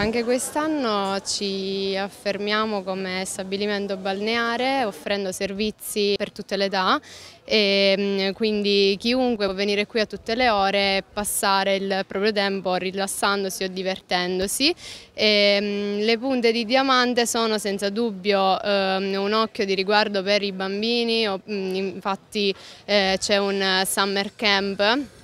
Anche quest'anno ci affermiamo come stabilimento balneare offrendo servizi per tutte le età e mm, quindi chiunque può venire qui a tutte le ore e passare il proprio tempo rilassandosi o divertendosi. E mm, le punte di diamante sono senza dubbio ehm, un occhio di riguardo per i bambini, mm, infatti eh, c'è un summer camp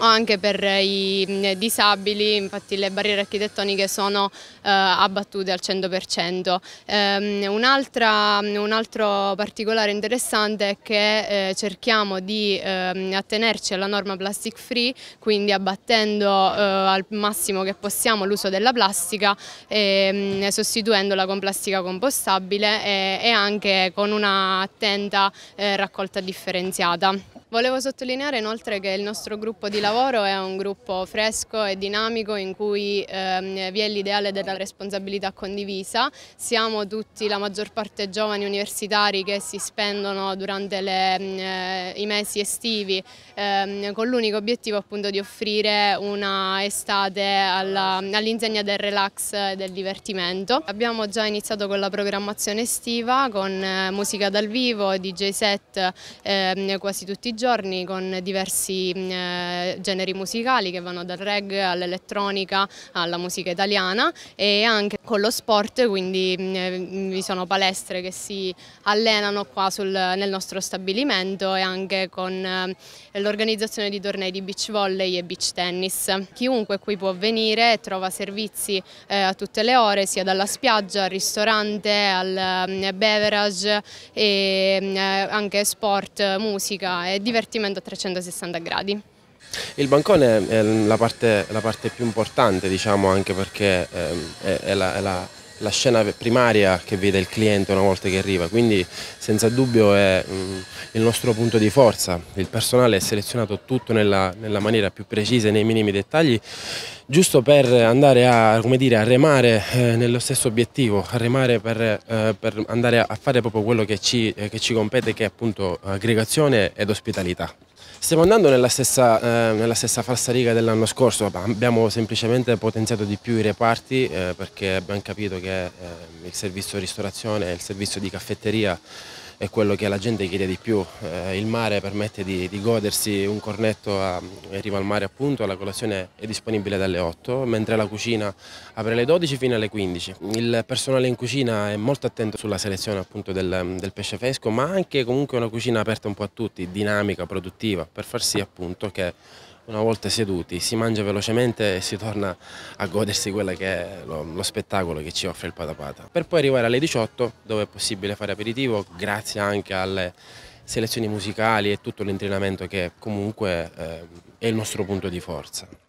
o anche per i mm, disabili, infatti le barriere architettoniche sono eh, abbattute al 100%. Eh, un, un, altro particolare interessante è che eh, cerchiamo di ehm, attenerci alla norma plastic free, quindi abbattendo eh, al massimo che possiamo l'uso della plastica e ehm, sostituendola con plastica compostabile e, eh, e anche con una attenta eh, raccolta differenziata. Volevo sottolineare inoltre che il nostro gruppo di lavoro è un gruppo fresco e dinamico in cui ehm, vi è l'ideale della responsabilità condivisa. Siamo tutti, la maggior parte giovani universitari che si spendono durante le, mm, eh, i mesi estivi ehm, con l'unico obiettivo appunto di offrire una estate all'insegna all del relax e del divertimento. Abbiamo già iniziato con la programmazione estiva con eh, musica dal vivo, DJ set eh, quasi tutti i giorni giorni con diversi mm, eh, generi musicali che vanno dal reggae all'elettronica alla musica italiana e anche con lo sport, quindi mh, mm, eh, mm, vi sono palestre che si allenano qua sul, nel nostro stabilimento e anche con eh, l'organizzazione di tornei di beach volley e beach tennis. Chiunque qui può venire e trova servizi eh, a tutte le ore, sia dalla spiaggia al ristorante, al mh, mm, beverage e mh, eh, anche sport, musica e divertimento a 360 gradi. Il bancone è la parte, la parte più importante, diciamo, anche perché ehm, è, è la, è la la scena primaria che vede il cliente una volta che arriva, quindi senza dubbio è mh, mm, il nostro punto di forza. Il personale è selezionato tutto nella, nella maniera più precisa e nei minimi dettagli, giusto per andare a, dire, a remare eh, nello stesso obiettivo, a remare per, eh, per andare a, a fare proprio quello che ci, eh, che ci compete, che è appunto aggregazione ed ospitalità. Stiamo andando nella stessa, eh, nella stessa falsa riga dell'anno scorso, abbiamo semplicemente potenziato di più i reparti eh, perché abbiamo capito che eh, il servizio ristorazione e il servizio di caffetteria è quello che la gente chiede di più. Eh, il mare permette di, di godersi un cornetto a, in riva al mare appunto, la colazione è disponibile dalle 8, mentre la cucina apre alle 12 fino alle 15. Il personale in cucina è molto attento sulla selezione appunto del, del pesce fresco, ma anche comunque una cucina aperta un po' a tutti, dinamica, produttiva, per far sì appunto che una volta seduti, si mangia velocemente e si torna a godersi quello che è lo, lo spettacolo che ci offre il patapata. Per poi arrivare alle 18 dove è possibile fare aperitivo grazie anche alle selezioni musicali e tutto l'intrinamento che comunque eh, è il nostro punto di forza.